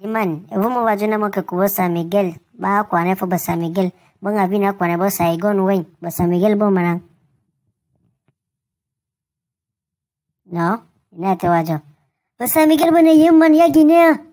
Diman, evumu na moke kubo sa Miguel, ba ane fo ba sa Miguel, ako ane ba bo Saigon wen, ba sa Miguel ba manang. No, ina te wajo. Ba sa Miguel bo ne yemman ya Guinea.